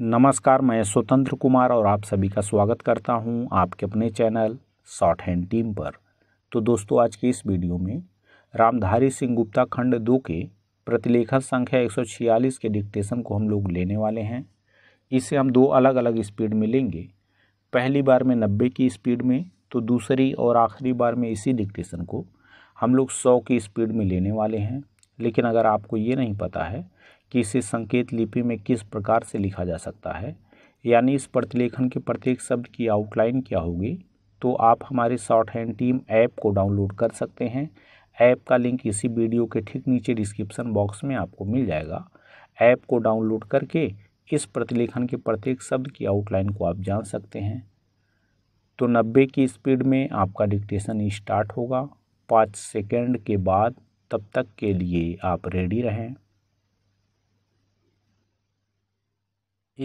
नमस्कार मैं स्वतंत्र कुमार और आप सभी का स्वागत करता हूं आपके अपने चैनल शॉर्ट हैंड टीम पर तो दोस्तों आज के इस वीडियो में रामधारी सिंह गुप्ता खंड दो के प्रतिलेखन संख्या 146 के डिक्टेशन को हम लोग लेने वाले हैं इसे हम दो अलग अलग स्पीड में लेंगे पहली बार में नब्बे की स्पीड में तो दूसरी और आखिरी बार में इसी डिक्टेशन को हम लोग सौ की स्पीड में लेने वाले हैं लेकिन अगर आपको ये नहीं पता है कि इसे संकेत लिपि में किस प्रकार से लिखा जा सकता है यानी इस प्रतिलेखन के प्रत्येक शब्द की आउटलाइन क्या होगी तो आप हमारे शॉर्ट हैंड टीम ऐप को डाउनलोड कर सकते हैं ऐप का लिंक इसी वीडियो के ठीक नीचे डिस्क्रिप्शन बॉक्स में आपको मिल जाएगा ऐप को डाउनलोड करके इस प्रतिलेखन के प्रत्येक शब्द की आउटलाइन को आप जान सकते हैं तो नब्बे की स्पीड में आपका डिक्टेशन स्टार्ट होगा पाँच सेकेंड के बाद तब तक के लिए आप रेडी रहें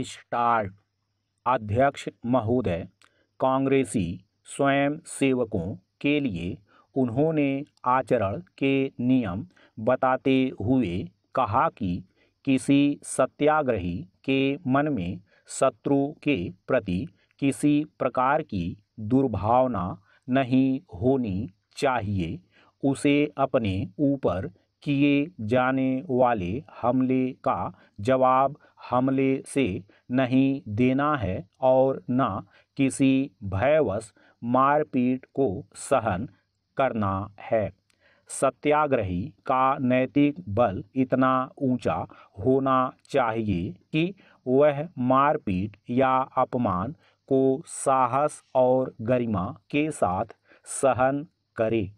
स्टार्ट अध्यक्ष महोदय कांग्रेसी स्वयं सेवकों के लिए उन्होंने आचरण के नियम बताते हुए कहा कि किसी सत्याग्रही के मन में शत्रु के प्रति किसी प्रकार की दुर्भावना नहीं होनी चाहिए उसे अपने ऊपर किए जाने वाले हमले का जवाब हमले से नहीं देना है और न किसी भयवश मारपीट को सहन करना है सत्याग्रही का नैतिक बल इतना ऊंचा होना चाहिए कि वह मारपीट या अपमान को साहस और गरिमा के साथ सहन करे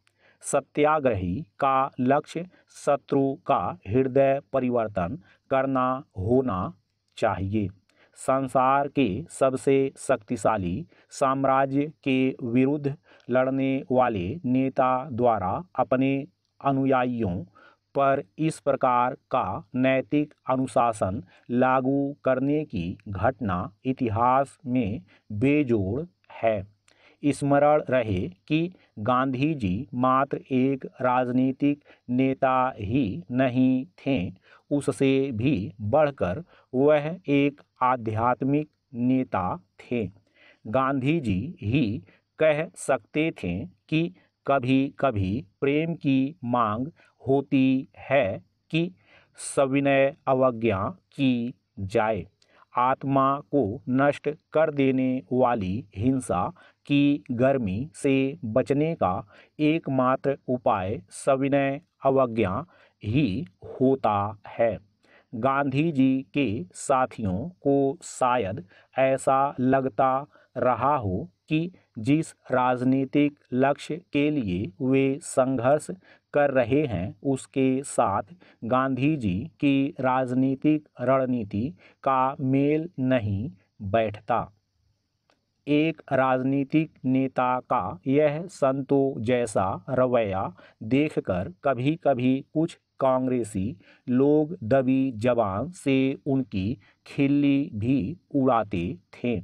सत्याग्रही का लक्ष्य शत्रु का हृदय परिवर्तन करना होना चाहिए संसार के सबसे शक्तिशाली साम्राज्य के विरुद्ध लड़ने वाले नेता द्वारा अपने अनुयायियों पर इस प्रकार का नैतिक अनुशासन लागू करने की घटना इतिहास में बेजोड़ है स्मरण रहे कि गांधी जी मात्र एक राजनीतिक नेता ही नहीं थे उससे भी बढ़कर वह एक आध्यात्मिक नेता थे गांधी जी ही कह सकते थे कि कभी कभी प्रेम की मांग होती है कि सविनय अवज्ञा की जाए आत्मा को नष्ट कर देने वाली हिंसा की गर्मी से बचने का एकमात्र उपाय सविनय अवज्ञा ही होता है गांधी जी के साथियों को शायद ऐसा लगता रहा हो कि जिस राजनीतिक लक्ष्य के लिए वे संघर्ष कर रहे हैं उसके साथ गांधी जी की राजनीतिक रणनीति का मेल नहीं बैठता एक राजनीतिक नेता का यह संतो जैसा रवैया देखकर कभी कभी कुछ कांग्रेसी लोग दबी जबान से उनकी खिल्ली भी उड़ाते थे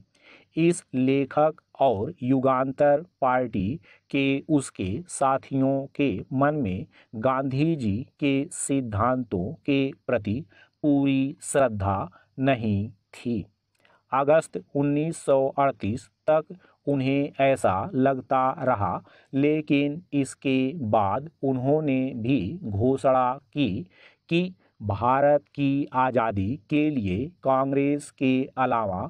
इस लेखक और युगांतर पार्टी के उसके साथियों के मन में गांधी जी के सिद्धांतों के प्रति पूरी श्रद्धा नहीं थी अगस्त 1938 तक उन्हें ऐसा लगता रहा लेकिन इसके बाद उन्होंने भी घोषणा की कि भारत की आज़ादी के लिए कांग्रेस के अलावा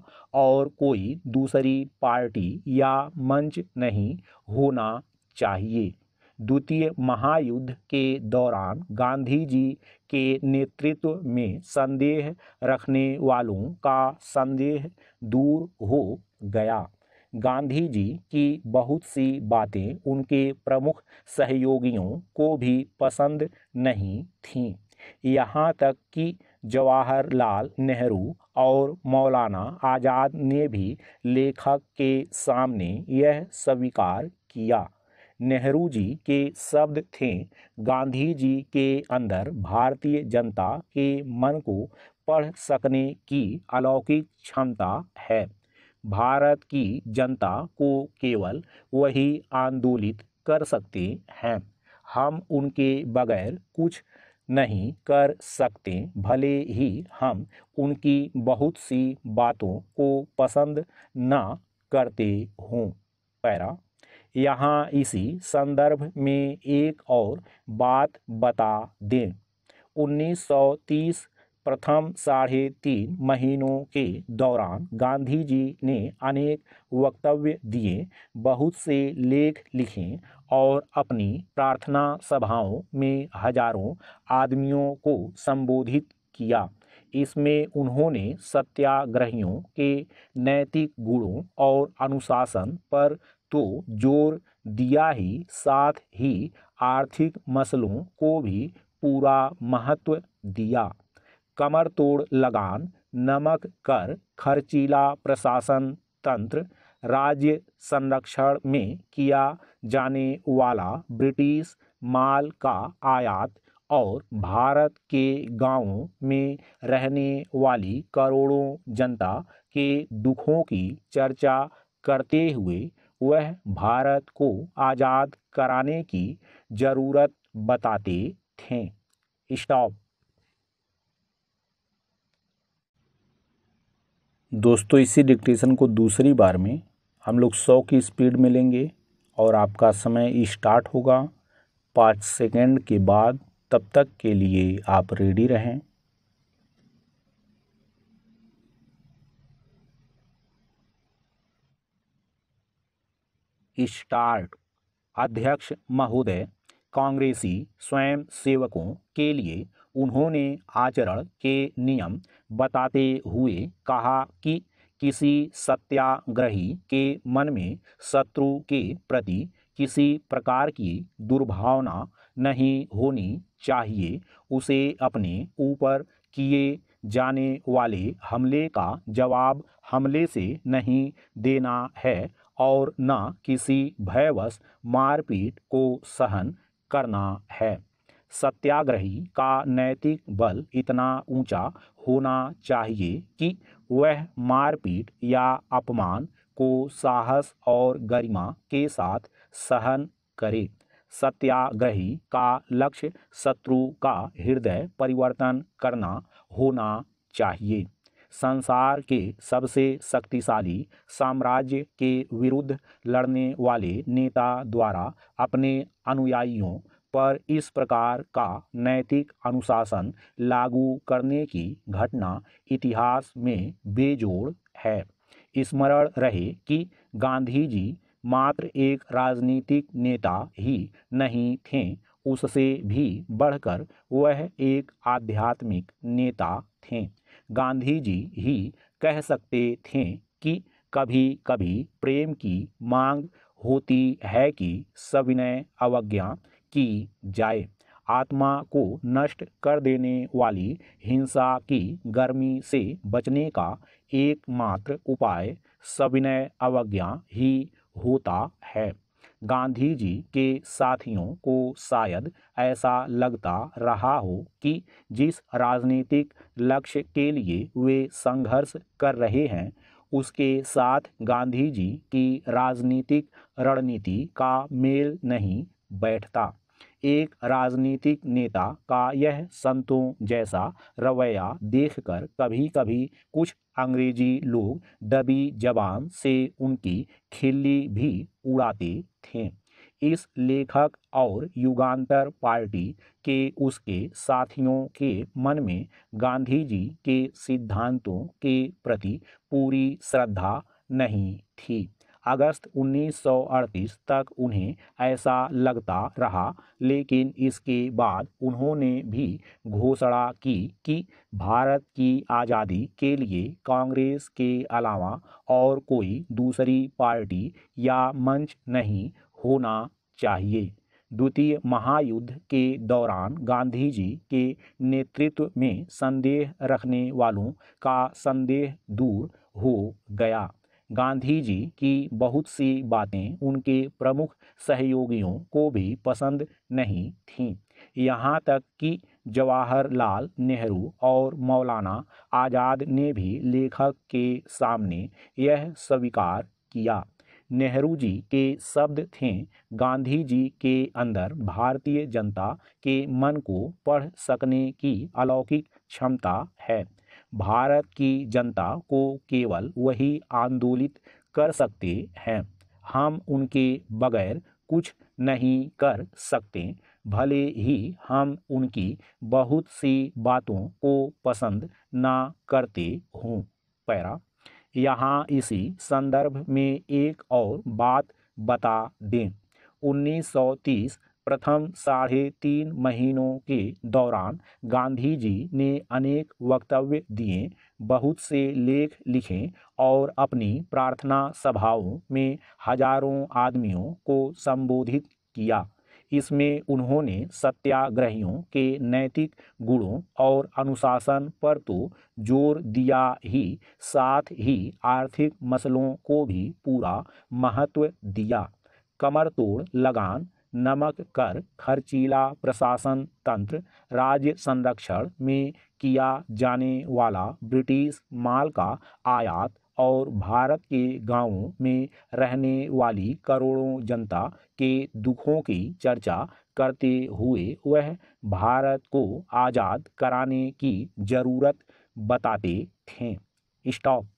और कोई दूसरी पार्टी या मंच नहीं होना चाहिए द्वितीय महायुद्ध के दौरान गांधी जी के नेतृत्व में संदेह रखने वालों का संदेह दूर हो गया गांधी जी की बहुत सी बातें उनके प्रमुख सहयोगियों को भी पसंद नहीं थीं यहाँ तक कि जवाहरलाल नेहरू और मौलाना आज़ाद ने भी लेखक के सामने यह स्वीकार किया नेहरू जी के शब्द थे गांधी जी के अंदर भारतीय जनता के मन को पढ़ सकने की अलौकिक क्षमता है भारत की जनता को केवल वही आंदोलित कर सकते हैं हम उनके बगैर कुछ नहीं हम्म। कर सकते भले ही हम उनकी बहुत सी बातों को पसंद ना करते हों पैरा यहाँ इसी संदर्भ में एक और बात बता दें 1930 प्रथम साढ़े तीन महीनों के दौरान गांधी जी ने अनेक वक्तव्य दिए बहुत से लेख लिखे और अपनी प्रार्थना सभाओं में हजारों आदमियों को संबोधित किया इसमें उन्होंने सत्याग्रहियों के नैतिक गुणों और अनुशासन पर तो जोर दिया ही साथ ही आर्थिक मसलों को भी पूरा महत्व दिया कमर तोड़ लगान नमक कर खर्चीला प्रशासन तंत्र राज्य संरक्षण में किया जाने वाला ब्रिटिश माल का आयात और भारत के गांवों में रहने वाली करोड़ों जनता के दुखों की चर्चा करते हुए वह भारत को आज़ाद कराने की ज़रूरत बताते थे स्टॉप दोस्तों इसी डिक्टेशन को दूसरी बार में हम लोग सौ की स्पीड में लेंगे और आपका समय स्टार्ट होगा पाँच सेकेंड के बाद तब तक के लिए आप रेडी रहें स्टार्ट अध्यक्ष महोदय कांग्रेसी स्वयं सेवकों के लिए उन्होंने आचरण के नियम बताते हुए कहा कि किसी सत्याग्रही के मन में शत्रु के प्रति किसी प्रकार की दुर्भावना नहीं होनी चाहिए उसे अपने ऊपर किए जाने वाले हमले का जवाब हमले से नहीं देना है और न किसी भयवश मारपीट को सहन करना है सत्याग्रही का नैतिक बल इतना ऊंचा होना चाहिए कि वह मारपीट या अपमान को साहस और गरिमा के साथ सहन करे सत्याग्रही का लक्ष्य शत्रु का हृदय परिवर्तन करना होना चाहिए संसार के सबसे शक्तिशाली साम्राज्य के विरुद्ध लड़ने वाले नेता द्वारा अपने अनुयायियों पर इस प्रकार का नैतिक अनुशासन लागू करने की घटना इतिहास में बेजोड़ है स्मरण रहे कि गांधी जी मात्र एक राजनीतिक नेता ही नहीं थे उससे भी बढ़कर वह एक आध्यात्मिक नेता थे गांधी जी ही कह सकते थे कि कभी कभी प्रेम की मांग होती है कि सविनय अवज्ञा की जाए आत्मा को नष्ट कर देने वाली हिंसा की गर्मी से बचने का एकमात्र उपाय सविनय अवज्ञा ही होता है गांधी जी के साथियों को शायद ऐसा लगता रहा हो कि जिस राजनीतिक लक्ष्य के लिए वे संघर्ष कर रहे हैं उसके साथ गांधी जी की राजनीतिक रणनीति का मेल नहीं बैठता एक राजनीतिक नेता का यह संतों जैसा रवैया देखकर कभी कभी कुछ अंग्रेजी लोग दबी जबान से उनकी खिल्ली भी उड़ाते थे इस लेखक और युगांतर पार्टी के उसके साथियों के मन में गांधी जी के सिद्धांतों के प्रति पूरी श्रद्धा नहीं थी अगस्त 1938 तक उन्हें ऐसा लगता रहा लेकिन इसके बाद उन्होंने भी घोषणा की कि भारत की आज़ादी के लिए कांग्रेस के अलावा और कोई दूसरी पार्टी या मंच नहीं होना चाहिए द्वितीय महायुद्ध के दौरान गांधी जी के नेतृत्व में संदेह रखने वालों का संदेह दूर हो गया गांधी जी की बहुत सी बातें उनके प्रमुख सहयोगियों को भी पसंद नहीं थीं यहाँ तक कि जवाहरलाल नेहरू और मौलाना आज़ाद ने भी लेखक के सामने यह स्वीकार किया नेहरू जी के शब्द थे गांधी जी के अंदर भारतीय जनता के मन को पढ़ सकने की अलौकिक क्षमता है भारत की जनता को केवल वही आंदोलित कर सकते हैं हम उनके बगैर कुछ नहीं कर सकते भले ही हम उनकी बहुत सी बातों को पसंद ना करते हों पैरा यहाँ इसी संदर्भ में एक और बात बता दें 1930 प्रथम साढ़े तीन महीनों के दौरान गांधी जी ने अनेक वक्तव्य दिए बहुत से लेख लिखे और अपनी प्रार्थना सभाओं में हजारों आदमियों को संबोधित किया इसमें उन्होंने सत्याग्रहियों के नैतिक गुणों और अनुशासन पर तो जोर दिया ही साथ ही आर्थिक मसलों को भी पूरा महत्व दिया कमर तोड़ लगान नमक कर खर्चीला प्रशासन तंत्र राज्य संरक्षण में किया जाने वाला ब्रिटिश माल का आयात और भारत के गांवों में रहने वाली करोड़ों जनता के दुखों की चर्चा करते हुए वह भारत को आज़ाद कराने की ज़रूरत बताते थे स्टॉप